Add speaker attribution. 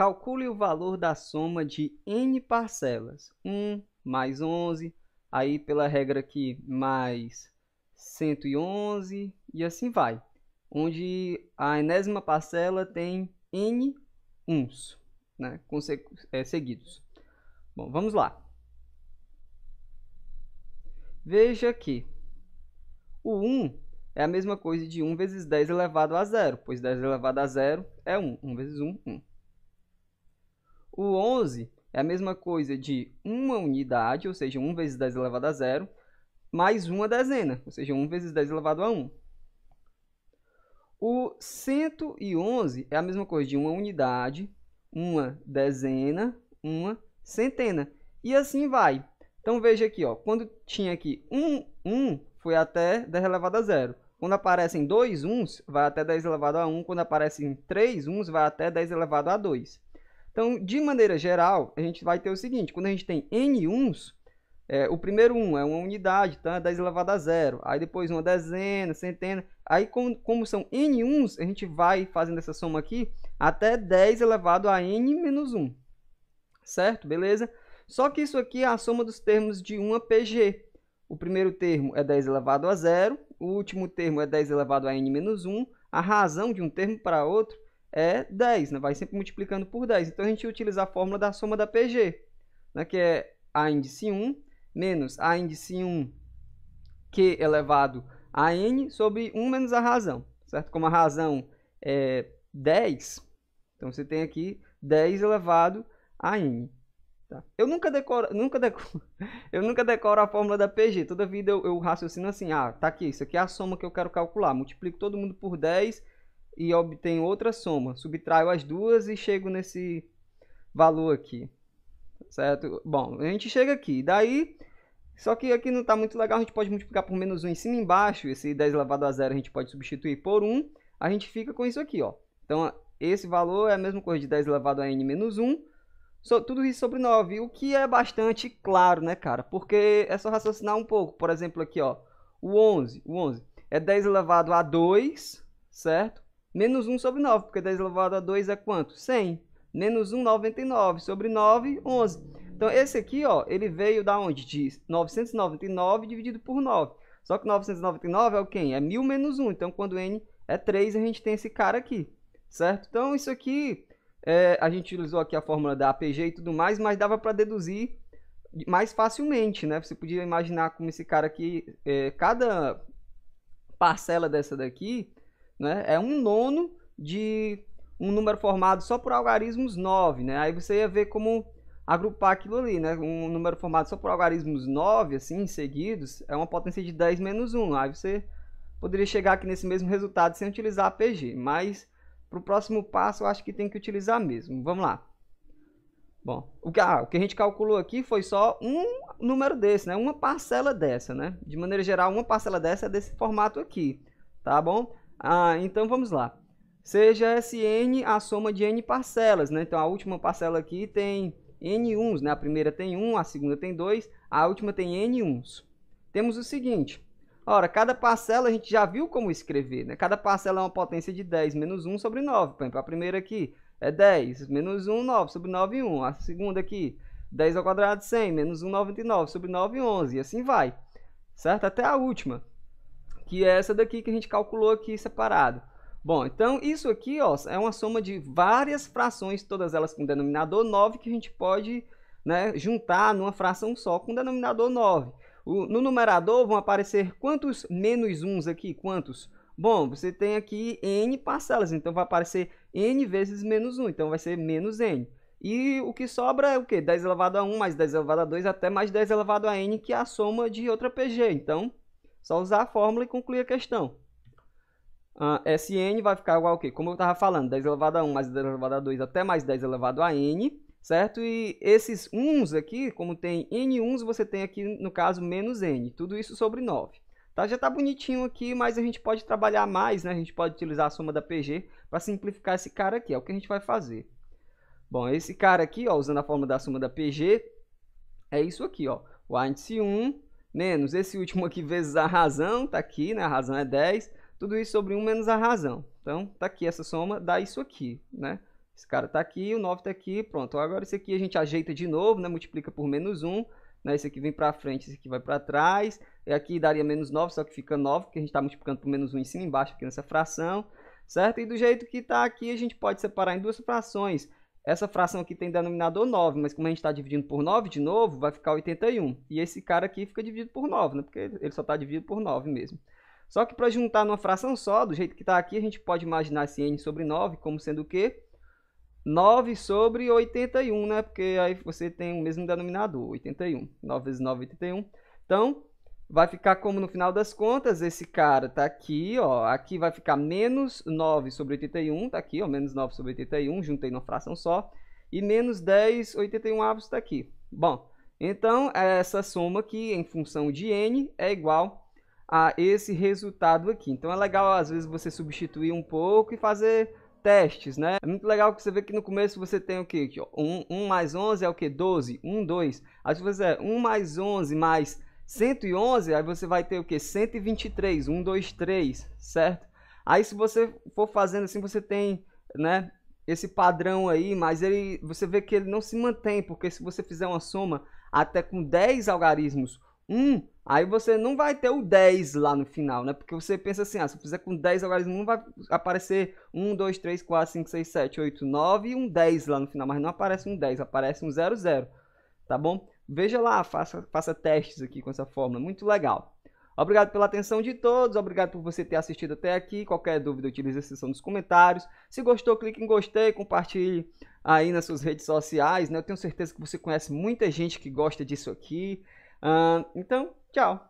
Speaker 1: Calcule o valor da soma de n parcelas. 1 mais 11, aí pela regra aqui, mais 111 e assim vai. Onde a enésima parcela tem n uns né, é, seguidos. Bom, vamos lá. Veja que o 1 é a mesma coisa de 1 vezes 10 elevado a zero, pois 10 elevado a zero é 1. 1 vezes 1, 1. O 11 é a mesma coisa de uma unidade, ou seja, 1 vezes 10 elevado a zero, mais uma dezena, ou seja, 1 vezes 10 elevado a 1. O 111 é a mesma coisa de uma unidade, uma dezena, uma centena. E assim vai. Então veja aqui, ó, quando tinha aqui 1, 1 foi até 10 elevado a zero. Quando aparecem dois uns, vai até 10 elevado a 1. Quando aparecem três uns, vai até 10 elevado a 2. Então, de maneira geral, a gente vai ter o seguinte: quando a gente tem n uns, é, o primeiro 1 um é uma unidade, então é 10 elevado a zero. Aí depois uma dezena, centena. Aí, como, como são n uns, a gente vai fazendo essa soma aqui até 10 elevado a n menos 1. Certo? Beleza? Só que isso aqui é a soma dos termos de 1 a PG. O primeiro termo é 10 elevado a zero, o último termo é 10 elevado a n menos 1. A razão de um termo para outro é 10, né? vai sempre multiplicando por 10. Então a gente utiliza a fórmula da soma da PG, né? que é a índice 1 menos a índice 1 q elevado a n sobre 1 menos a razão, certo? Como a razão é 10, então você tem aqui 10 elevado a n. Tá? Eu nunca decoro, nunca decoro, eu nunca decoro a fórmula da PG. Toda vida eu, eu raciocino assim, ah, tá aqui, isso aqui é a soma que eu quero calcular. Multiplico todo mundo por 10 e obtenho outra soma. Subtraio as duas e chego nesse valor aqui. Certo? Bom, a gente chega aqui. Daí, só que aqui não está muito legal, a gente pode multiplicar por menos 1 em cima e embaixo. Esse 10 elevado a zero a gente pode substituir por 1. A gente fica com isso aqui, ó. Então, esse valor é a mesma coisa de 10 elevado a n menos 1. So, tudo isso sobre 9, o que é bastante claro, né, cara? Porque é só raciocinar um pouco. Por exemplo, aqui, ó. O 11, o 11 é 10 elevado a 2, certo? Menos 1 sobre 9, porque 10 elevado a 2 é quanto? 100. Menos 1, 99. Sobre 9, 11. Então, esse aqui, ó, ele veio da onde? De 999 dividido por 9. Só que 999 é o quê? É 1.000 menos 1. Então, quando n é 3, a gente tem esse cara aqui, certo? Então, isso aqui, é, a gente utilizou aqui a fórmula da APG e tudo mais, mas dava para deduzir mais facilmente, né? Você podia imaginar como esse cara aqui, é, cada parcela dessa daqui né? É um nono de um número formado só por algarismos 9, né? Aí você ia ver como agrupar aquilo ali, né? Um número formado só por algarismos 9, assim, seguidos, é uma potência de 10 menos 1. Aí você poderia chegar aqui nesse mesmo resultado sem utilizar a PG, mas para o próximo passo eu acho que tem que utilizar mesmo. Vamos lá. Bom, o que, ah, o que a gente calculou aqui foi só um número desse, né? Uma parcela dessa, né? De maneira geral, uma parcela dessa é desse formato aqui, tá bom? Ah, então vamos lá. Seja Sn a soma de n parcelas, né? Então a última parcela aqui tem n uns, né? A primeira tem 1, a segunda tem 2, a última tem n uns. Temos o seguinte, Ora, cada parcela a gente já viu como escrever, né? Cada parcela é uma potência de 10 menos 1 sobre 9. Por exemplo, a primeira aqui é 10 menos 1, 9 sobre 9, 1. A segunda aqui, 10 ao quadrado, 100, menos 1, 99 sobre 9, 11. E assim vai, certo? Até a última que é essa daqui que a gente calculou aqui separado. Bom, então isso aqui ó, é uma soma de várias frações, todas elas com denominador 9, que a gente pode né, juntar numa fração só com denominador 9. O, no numerador vão aparecer quantos menos uns aqui? Quantos? Bom, você tem aqui n parcelas, então vai aparecer n vezes menos 1, então vai ser menos n. E o que sobra é o quê? 10 elevado a 1 mais 10 elevado a 2 até mais 10 elevado a n, que é a soma de outra PG. Então, só usar a fórmula e concluir a questão. Uh, ah, Sn vai ficar igual ao quê? Como eu estava falando, 10 elevado a 1 mais 10 elevado a 2 até mais 10 elevado a n, certo? E esses uns aqui, como tem n uns, você tem aqui, no caso, menos n. Tudo isso sobre 9. Tá? Já está bonitinho aqui, mas a gente pode trabalhar mais, né? A gente pode utilizar a soma da PG para simplificar esse cara aqui. É o que a gente vai fazer. Bom, esse cara aqui, ó, usando a fórmula da soma da PG, é isso aqui, ó. O índice 1 menos esse último aqui vezes a razão, está aqui, né? A razão é 10. Tudo isso sobre 1 menos a razão. Então, está aqui essa soma, dá isso aqui, né? Esse cara está aqui, o 9 está aqui, pronto. Agora esse aqui a gente ajeita de novo, né? Multiplica por menos 1. Né? Esse aqui vem para frente, esse aqui vai para trás. E aqui daria menos 9, só que fica 9, porque a gente está multiplicando por menos 1 em cima e embaixo aqui nessa fração. Certo? E do jeito que está aqui, a gente pode separar em duas frações. Essa fração aqui tem denominador 9, mas como a gente está dividindo por 9 de novo, vai ficar 81. E esse cara aqui fica dividido por 9, né? porque ele só está dividido por 9 mesmo. Só que para juntar numa fração só, do jeito que está aqui, a gente pode imaginar esse n sobre 9 como sendo o quê? 9 sobre 81, né? Porque aí você tem o mesmo denominador, 81. 9 vezes 9, 81. Então, vai ficar como no final das contas, esse cara está aqui, ó, aqui vai ficar menos 9 sobre 81, está aqui, ó, menos 9 sobre 81, juntei numa fração só, e menos 10, 81 avos tá aqui. Bom, então essa soma aqui em função de n é igual a esse resultado aqui. Então é legal às vezes você substituir um pouco e fazer testes, né? É muito legal que você vê que no começo você tem o quê? 1, 1 mais 11 é o quê? 12, 1, 2. Às vezes é 1 mais 11 mais 111, aí você vai ter o que? 123, 1, 2, 3, certo? Aí se você for fazendo assim, você tem, né, esse padrão aí, mas ele, você vê que ele não se mantém, porque se você fizer uma soma até com 10 algarismos, 1, aí você não vai ter o 10 lá no final, né? Porque você pensa assim, ah, se eu fizer com 10 algarismos, não vai aparecer 1, 2, 3, 4, 5, 6, 7, 8, 9 e um 10 lá no final, mas não aparece um 10, aparece um 0, 0, tá bom? Veja lá, faça, faça testes aqui com essa fórmula, muito legal. Obrigado pela atenção de todos, obrigado por você ter assistido até aqui. Qualquer dúvida, utilize a seção dos comentários. Se gostou, clique em gostei, compartilhe aí nas suas redes sociais. Né? Eu tenho certeza que você conhece muita gente que gosta disso aqui. Uh, então, tchau!